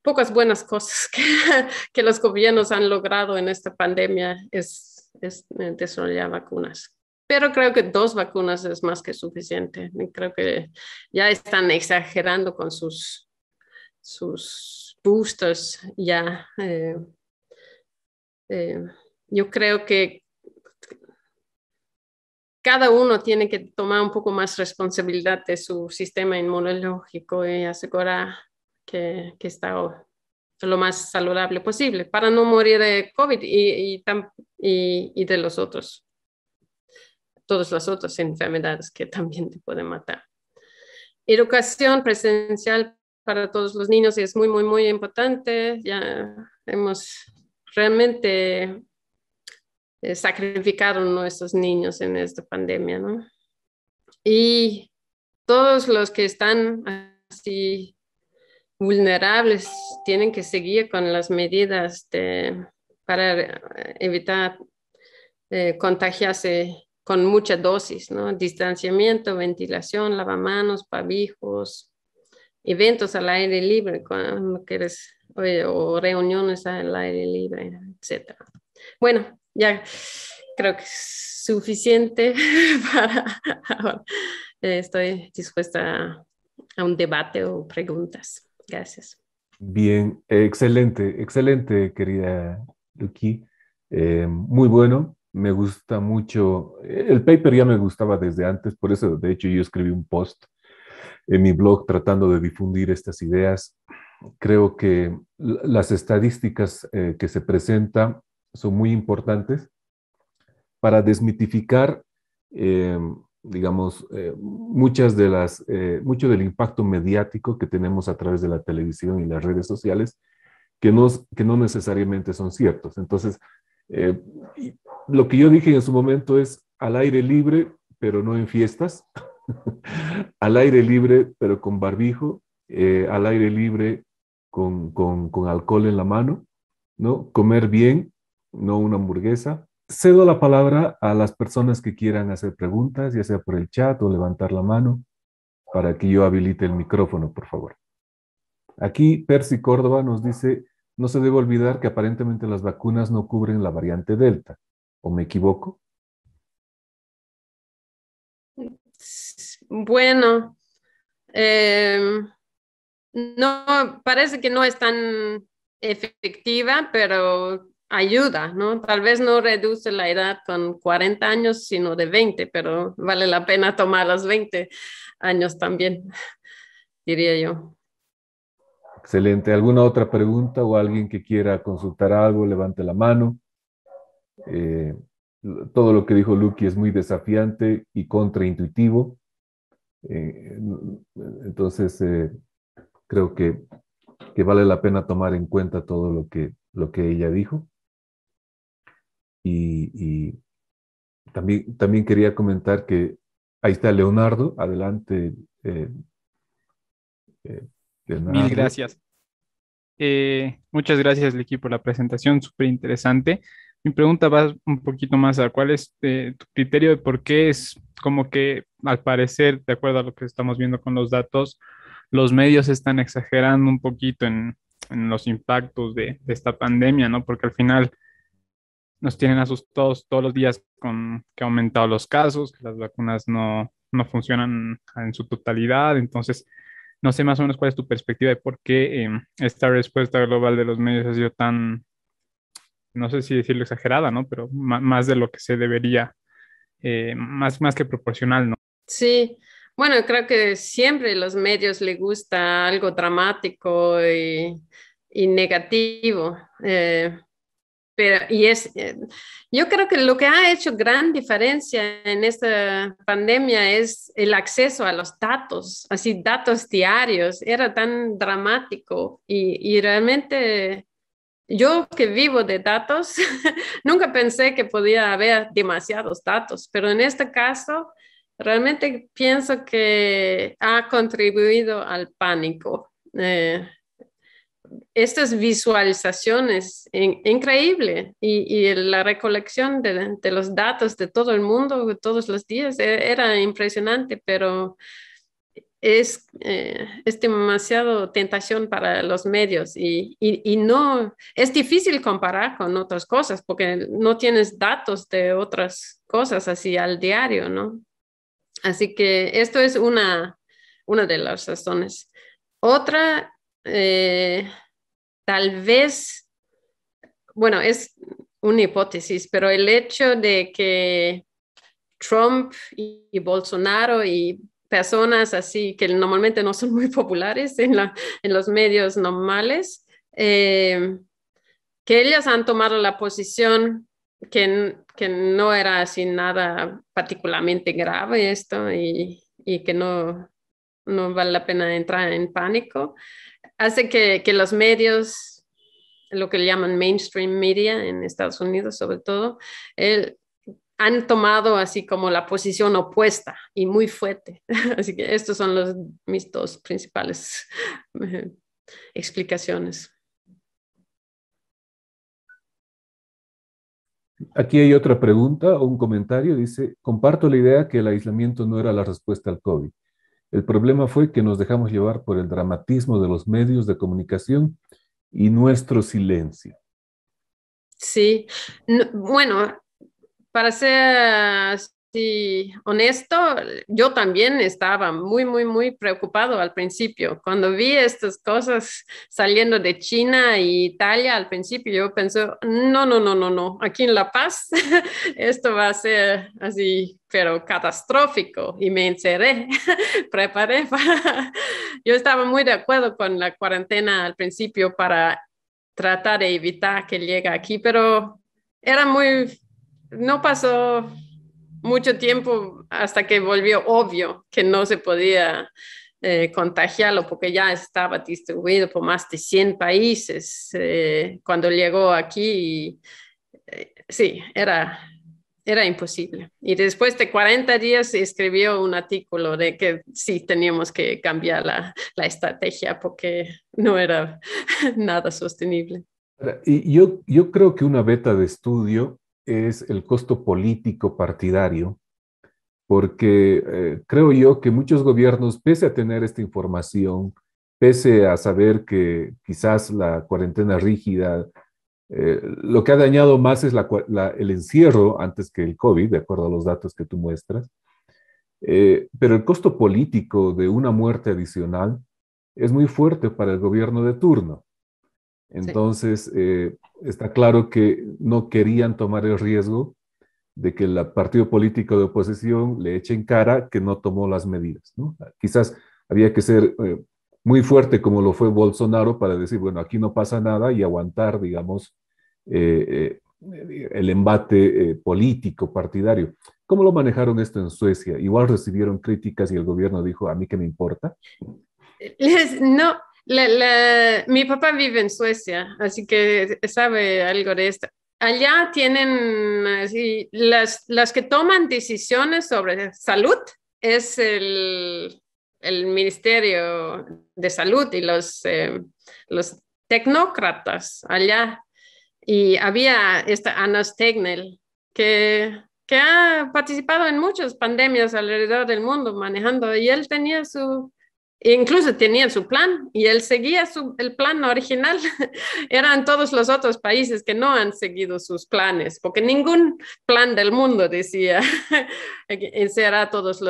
pocas buenas cosas que, los gobiernos han logrado en esta pandemia, es, es desarrollar vacunas pero creo que dos vacunas es más que suficiente. Creo que ya están exagerando con sus, sus boosters ya. Eh, eh, yo creo que cada uno tiene que tomar un poco más responsabilidad de su sistema inmunológico y asegurar que, está lo más saludable posible para no morir de COVID y de los otros todas las otras enfermedades que también te pueden matar. Educación presencial para todos los niños es muy, muy, muy importante. Ya hemos realmente eh, sacrificado a nuestros niños en esta pandemia, ¿no? Y todos los que están así vulnerables tienen que seguir con las medidas de, para evitar eh, contagiarse con mucha dosis, ¿no? Distanciamiento, ventilación, lavamanos, pabijos, eventos al aire libre, cuando quieres, o, reuniones al aire libre, etc. Bueno, ya creo que es suficiente para ahora. Estoy dispuesta a un debate o preguntas. Gracias. Bien, excelente, excelente, querida Luqui. Eh, muy bueno, me gusta mucho, eh, el paper ya me gustaba desde antes, por eso de hecho yo escribí un post en mi blog tratando de difundir estas ideas. Creo que las estadísticas eh, que se presentan son muy importantes para desmitificar, eh, digamos, muchas de las, mucho del impacto mediático que tenemos a través de la televisión y las redes sociales, que no, que no necesariamente son ciertos. Entonces, lo que yo dije en su momento es al aire libre, pero no en fiestas, al aire libre, pero con barbijo, eh, al aire libre, con, con, con, alcohol en la mano, ¿no? Comer bien, no una hamburguesa. Cedo la palabra a las personas que quieran hacer preguntas, ya sea por el chat o levantar la mano, para que yo habilite el micrófono, por favor. Aquí Percy Córdoba nos dice, no se debe olvidar que aparentemente las vacunas no cubren la variante Delta. ¿O me equivoco? Bueno, em, no, parece que no es tan efectiva, pero ayuda, ¿no? Tal vez no reduce la edad con 40 años, sino de 20, pero vale la pena tomar los 20 años también, diría yo. Excelente. ¿Alguna otra pregunta o alguien que quiera consultar algo, levante la mano? Eh, todo lo que dijo Lucky es muy desafiante y contraintuitivo. Eh, entonces, eh, creo que, vale la pena tomar en cuenta todo lo que, lo que ella dijo. Y, también, quería comentar que ahí está Leonardo. Adelante. Leonardo. Mil gracias. muchas gracias, Liki, por la presentación, súper interesante. Mi pregunta va un poquito más a cuál es eh, tu criterio de por qué es como que al parecer, de acuerdo a lo que estamos viendo con los datos, los medios están exagerando un poquito en, los impactos de, esta pandemia, ¿no? Porque al final nos tienen asustados todos los días con que ha aumentado los casos, que las vacunas no, funcionan en su totalidad. Entonces, no sé más o menos cuál es tu perspectiva de por qué em, esta respuesta global de los medios ha sido tan, no sé si decirlo exagerada, ¿no? Pero más de lo que se debería, eh, más, más que proporcional, ¿no? Sí, bueno, creo que siempre los medios les gusta algo dramático y, negativo. Eh, pero, y es, eh, yo creo que lo que ha hecho gran diferencia en esta pandemia es el acceso a los datos, así datos diarios. Era tan dramático y, y realmente yo que vivo de datos, nunca pensé que podía haber demasiados datos, pero en este caso realmente pienso que ha contribuido al pánico. Eh, estas visualizaciones increíble y, la recolección de, los datos de todo el mundo todos los días e-, era impresionante, pero eh, es, demasiado tentación para los medios y, no es difícil comparar con otras cosas porque no tienes datos de otras cosas así al diario, ¿no? Así que esto es una, una de las razones. Otra, eh, tal vez, bueno, es una hipótesis, pero el hecho de que Trump y Bolsonaro y personas así que normalmente no son muy populares en, la, en los medios normales, eh, que ellas han tomado la posición que, que, no era así nada particularmente grave esto y, que no, no vale la pena entrar en pánico, hace que, los medios, lo que llaman mainstream media en Estados Unidos sobre todo, el han tomado así como la posición opuesta y muy fuerte. Así que estos son los, mis dos principales explicaciones. Aquí hay otra pregunta o un comentario. Dice, comparto la idea que el aislamiento no era la respuesta al COVID. El problema fue que nos dejamos llevar por el dramatismo de los medios de comunicación y nuestro silencio. Sí, bueno, para ser así honesto, yo también estaba muy, muy, muy preocupado al principio. Cuando vi estas cosas saliendo de China e Italia al principio, yo pensé, no, no, no, no, no, aquí en La Paz esto va a ser así pero catastrófico y me encerré, preparé Yo estaba muy de acuerdo con la cuarentena al principio para tratar de evitar que llegue aquí, pero era muy no pasó mucho tiempo hasta que volvió obvio que no se podía eh, contagiarlo porque ya estaba distribuido por más de 100 países eh, cuando llegó aquí. Eh, sí, era, era imposible. Y después de 40 días escribió un artículo de que sí teníamos que cambiar la, estrategia porque no era nada sostenible. Y yo, yo creo que una beta de estudio es el costo político partidario, porque eh, creo yo que muchos gobiernos, pese a tener esta información, pese a saber que quizás la cuarentena rígida, eh, lo que ha dañado más es el encierro antes que el COVID, de acuerdo a los datos que tú muestras, eh, pero el costo político de una muerte adicional es muy fuerte para el gobierno de turno. Entonces, eh, está claro que no querían tomar el riesgo de que el partido político de oposición le eche en cara que no tomó las medidas. Quizás había que ser eh, muy fuerte como lo fue Bolsonaro para decir, bueno, aquí no pasa nada y aguantar, digamos, eh, el embate político, partidario. ¿Cómo lo manejaron esto en Suecia? Igual recibieron críticas y el gobierno dijo, a mí qué me importa. no, mi papá vive en Suecia, así que sabe algo de esto. Allá tienen, las, las que toman decisiones sobre salud es el, el Ministerio de Salud y los, eh, los tecnócratas allá. Y había esta Anna que, que ha participado en muchas pandemias alrededor del mundo manejando, y él tenía su, incluso tenían su plan y él seguía su, el plan original. Eran todos los otros países que no han seguido sus planes, porque ningún plan del mundo decía a todas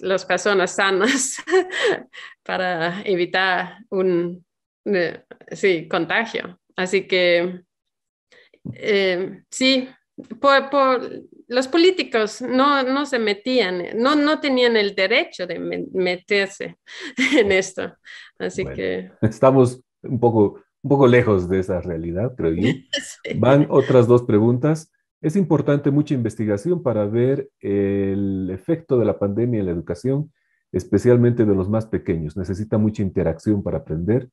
las personas sanas para evitar un eh, sí, contagio. Así que eh, sí, por los políticos no, se metían, no, no tenían el derecho de meterse en esto. Así que... Estamos un poco, un poco lejos de esa realidad, creo yo. Van otras dos preguntas. Es importante mucha investigación para ver el efecto de la pandemia en la educación, especialmente de los más pequeños. Necesita mucha interacción para aprender.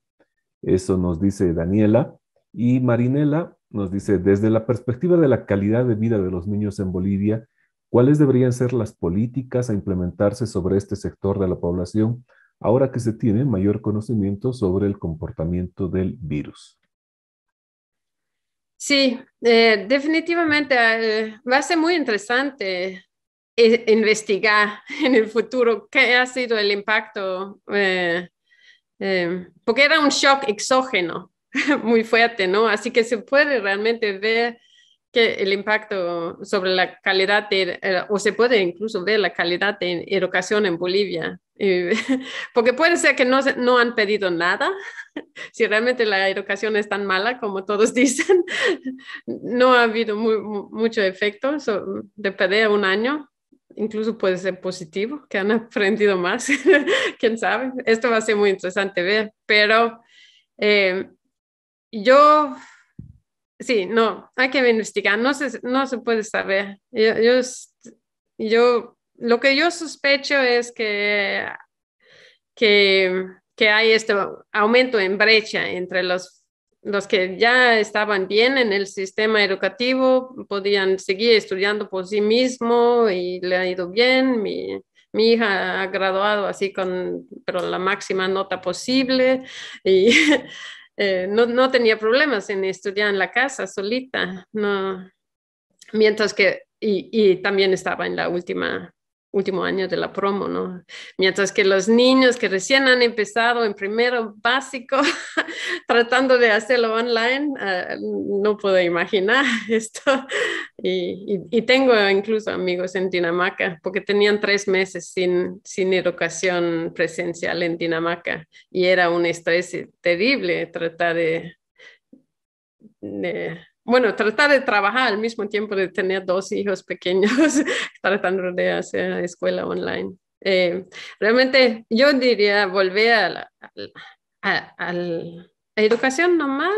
Eso nos dice Daniela. Y Marinela nos dice, desde la perspectiva de la calidad de vida de los niños en Bolivia, ¿cuáles deberían ser las políticas a implementarse sobre este sector de la población ahora que se tiene mayor conocimiento sobre el comportamiento del virus? Sí, eh, definitivamente eh, va a ser muy interesante eh, investigar en el futuro qué ha sido el impacto, porque era un shock exógeno muy fuerte, ¿no? Así que se puede realmente ver que el impacto sobre la calidad de, eh, o se puede incluso ver la calidad de educación en Bolivia, porque puede ser que no, no han pedido nada, si realmente la educación es tan mala como todos dicen, no ha habido mucho efecto de perder un año, incluso puede ser positivo, que han aprendido más, quién sabe, esto va a ser muy interesante ver, pero... Eh, yo, sí, no, hay que investigar, no se, puede saber. Yo, yo, lo que yo sospecho es que, que, hay este aumento en brecha entre los los que ya estaban bien en el sistema educativo podían seguir estudiando por sí mismo y le ha ido bien. Mi, mi hija ha graduado así con pero la máxima nota posible y Eh, no, tenía problemas en estudiar en la casa solita, Mientras que, y también estaba en la última último año de la promo, ¿no? Mientras que los niños que recién han empezado en primero básico, tratando de hacerlo online, ah, no puedo imaginar esto. Y, tengo incluso amigos en Dinamarca, porque tenían tres meses sin, sin educación presencial en Dinamarca y era un estrés terrible tratar de bueno, tratar de trabajar al mismo tiempo de tener dos hijos pequeños, tratando de hacer escuela online. Eh, realmente yo diría volver a la, la educación normal.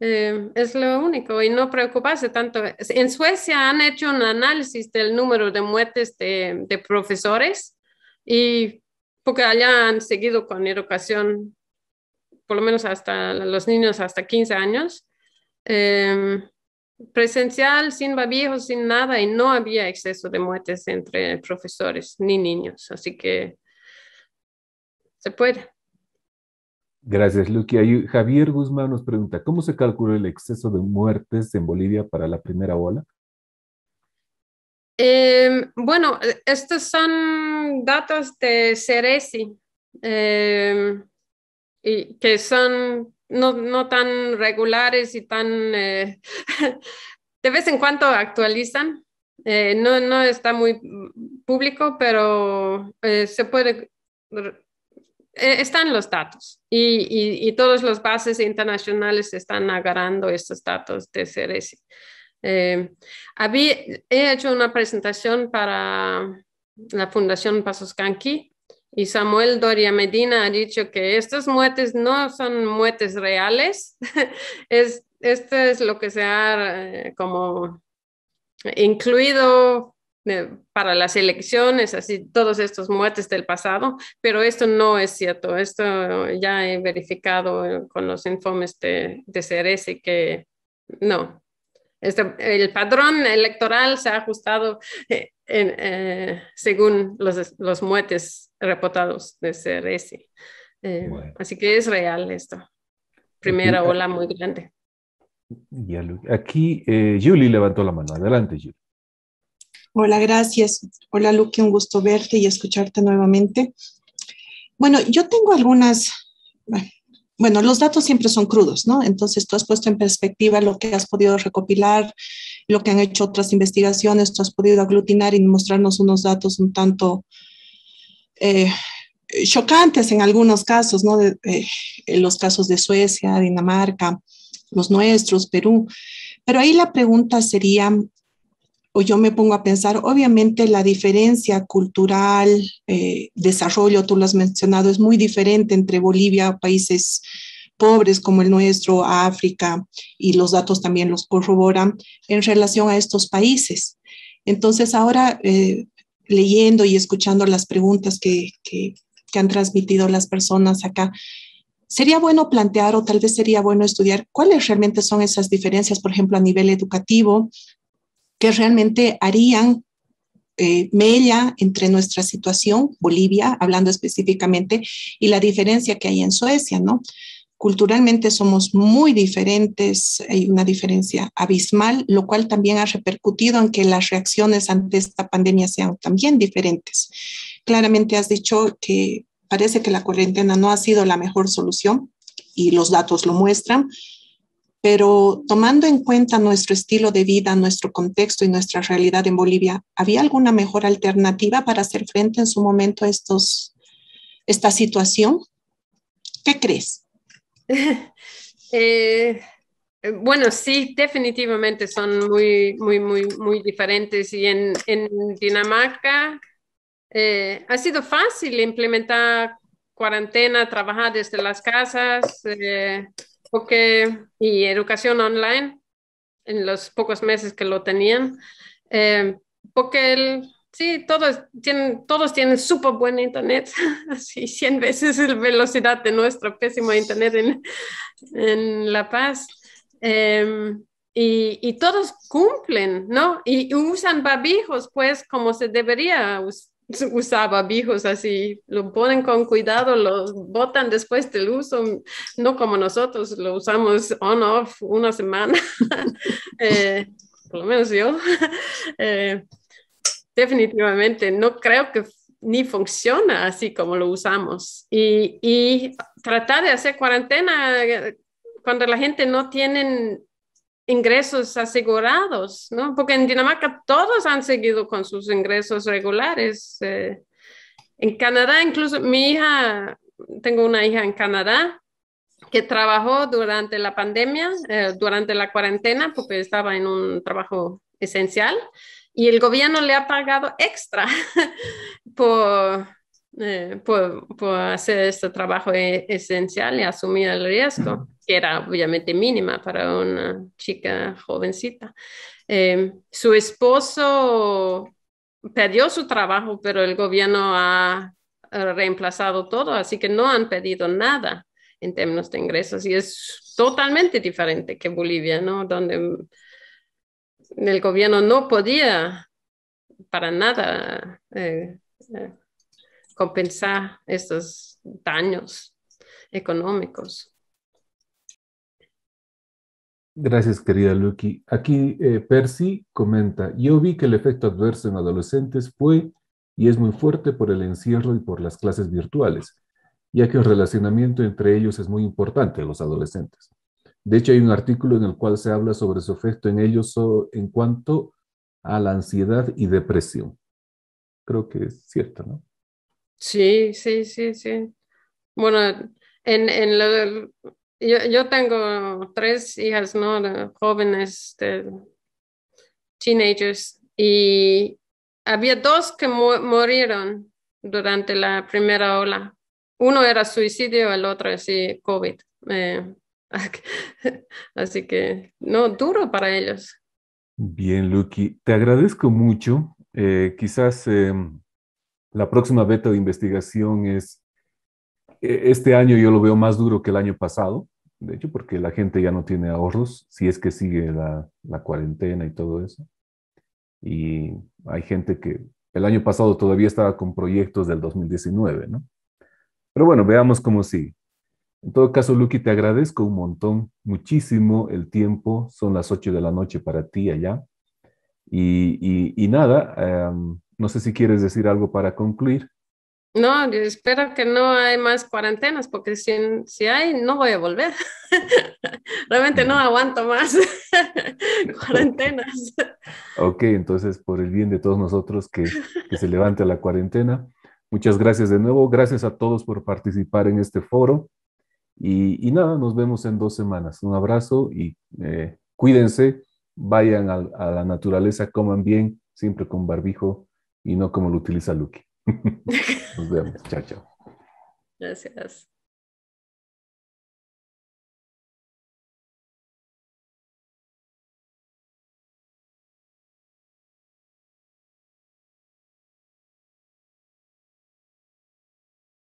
Eh, es lo único y no preocuparse tanto. En Suecia han hecho un análisis del número de muertes de, de profesores y porque allá han seguido con educación, por lo menos hasta los niños hasta 15 años eh, presencial, sin babijo, sin nada, y no había exceso de muertes entre profesores ni niños. Así que se puede. Gracias, Luqui. Javier Guzmán nos pregunta, ¿cómo se calculó el exceso de muertes en Bolivia para la primera ola? Eh, bueno, e, estos son datos de Ceresi, eh, y que son no, tan regulares y tan... Eh, de vez en cuando actualizan. Eh, no, está muy público, pero eh, se puede... están los datos y, y, y, todos los bases internacionales están agarrando estos datos de CRS. he hecho una presentación para la Fundación Pasos Kanki y Samuel Doria Medina ha dicho que estos muertes no son muertes reales, es, esto es lo que se ha eh, como incluido eh, para las elecciones, así todos estos muertes del pasado, pero esto no es cierto. Esto ya he verificado con los informes de, de que no. Este, el padrón electoral se ha ajustado eh, en, eh, según los, los muertes reportados de CRS. Eh, así que es real esto. Primera ola muy grande. Aquí eh, Julie levantó la mano. Adelante, Julie. Hola, gracias. Hola, Luque, un gusto verte y escucharte nuevamente. Bueno, yo tengo algunas, bueno, los datos siempre son crudos, ¿no? Entonces tú has puesto en perspectiva lo que has podido recopilar, lo que han hecho otras investigaciones, tú has podido aglutinar y mostrarnos unos datos un tanto eh, chocantes en algunos casos, ¿no? Eh, en los casos de Suecia, Dinamarca, los nuestros, Perú. Pero ahí la pregunta sería, o yo me pongo a pensar, obviamente la diferencia cultural, eh, desarrollo, tú lo has mencionado, es muy diferente entre Bolivia, países pobres como el nuestro, a África, y los datos también los corroboran en relación a estos países. Entonces, ahora eh, leyendo y escuchando las preguntas que, que, han transmitido las personas acá, sería bueno plantear o tal vez sería bueno estudiar cuáles realmente son esas diferencias, por ejemplo, a nivel educativo, que realmente harían eh, mella entre nuestra situación, Bolivia, hablando específicamente, y la diferencia que hay en Suecia, ¿no? Culturalmente somos muy diferentes, hay una diferencia abismal, lo cual también ha repercutido en que las reacciones ante esta pandemia sean también diferentes. Claramente has dicho que parece que la cuarentena no ha sido la mejor solución y los datos lo muestran, pero tomando en cuenta nuestro estilo de vida, nuestro contexto y nuestra realidad en Bolivia, ¿había alguna mejor alternativa para hacer frente en su momento a esta situación? ¿Qué crees? Eh, eh, bueno, sí, definitivamente son muy, muy, muy, muy diferentes. Y en, Dinamarca eh, ha sido fácil implementar cuarentena, trabajar desde las casas y educación online en los pocos meses que lo tenían, porque el, sí, todos tienen, todos tienen súper buen internet, así 100 veces la velocidad de nuestro pésimo internet en, La Paz. Em, y, todos cumplen, ¿no? Y usan babijos, pues, como se debería usar babijos, así, lo ponen con cuidado, lo botan después del uso, no como nosotros, lo usamos on-off una semana, eh, por lo menos yo. Eh, Definitivamente, no creo que ni funciona así como lo usamos. Y, tratar de hacer cuarentena eh, cuando la gente no tiene ingresos asegurados, ¿no? Porque en Dinamarca todos han seguido con sus ingresos regulares. Eh, en Canadá, incluso mi hija, tengo una hija en Canadá que trabajó durante la pandemia, eh, durante la cuarentena, porque estaba en un trabajo esencial y el gobierno le ha pagado extra eh, por, por, hacer este trabajo e-, esencial y asumir el riesgo, que era obviamente mínima para una chica jovencita. Em, su esposo perdió su trabajo, pero el gobierno ha reemplazado todo, así que no han pedido nada en términos de ingresos y es totalmente diferente que Bolivia, ¿no? Donde el gobierno no podía para nada eh, eh, compensar estos daños económicos. Gracias, querida Lucky. Aquí eh, Percy comenta, yo vi que el efecto adverso en adolescentes fue y es muy fuerte por el encierro y por las clases virtuales, ya que el relacionamiento entre ellos es muy importante los adolescentes. De hecho, hay un artículo en el cual se habla sobre su efecto en ellos en cuanto a la ansiedad y depresión. Creo que es cierto, ¿no? Sí, sí, sí, sí. Bueno, en, en yo, yo, tengo tres hijas, ¿no? jóvenes, teenagers, y había dos que murieron durante la primera ola. Uno era suicidio, el otro sí, COVID. Eh, Así que, no, duro para ellos. Bien, Lucky, te agradezco mucho. Eh, quizás em, la próxima beta de investigación es, e, este año yo lo veo más duro que el año pasado, de hecho, porque la gente ya no tiene ahorros, si es que sigue la, la cuarentena y todo eso. Y hay gente que el año pasado todavía estaba con proyectos del 2019, ¿no? Pero bueno, veamos cómo sigue. En todo caso, Lucky, te agradezco un montón, muchísimo el tiempo. Son las 8 de la noche para ti allá. Y, nada, em, no sé si quieres decir algo para concluir. No, espero que no hay más cuarentenas, porque si, si hay, no voy a volver. Realmente no aguanto más cuarentenas. Ok, entonces por el bien de todos nosotros que, que se levante la cuarentena. Muchas gracias de nuevo. Gracias a todos por participar en este foro. Y, nada, nos vemos en dos semanas. Un abrazo y eh, cuídense, vayan a, la naturaleza, coman bien, siempre con barbijo y no como lo utiliza Luke. nos vemos. Chao, chao. Gracias.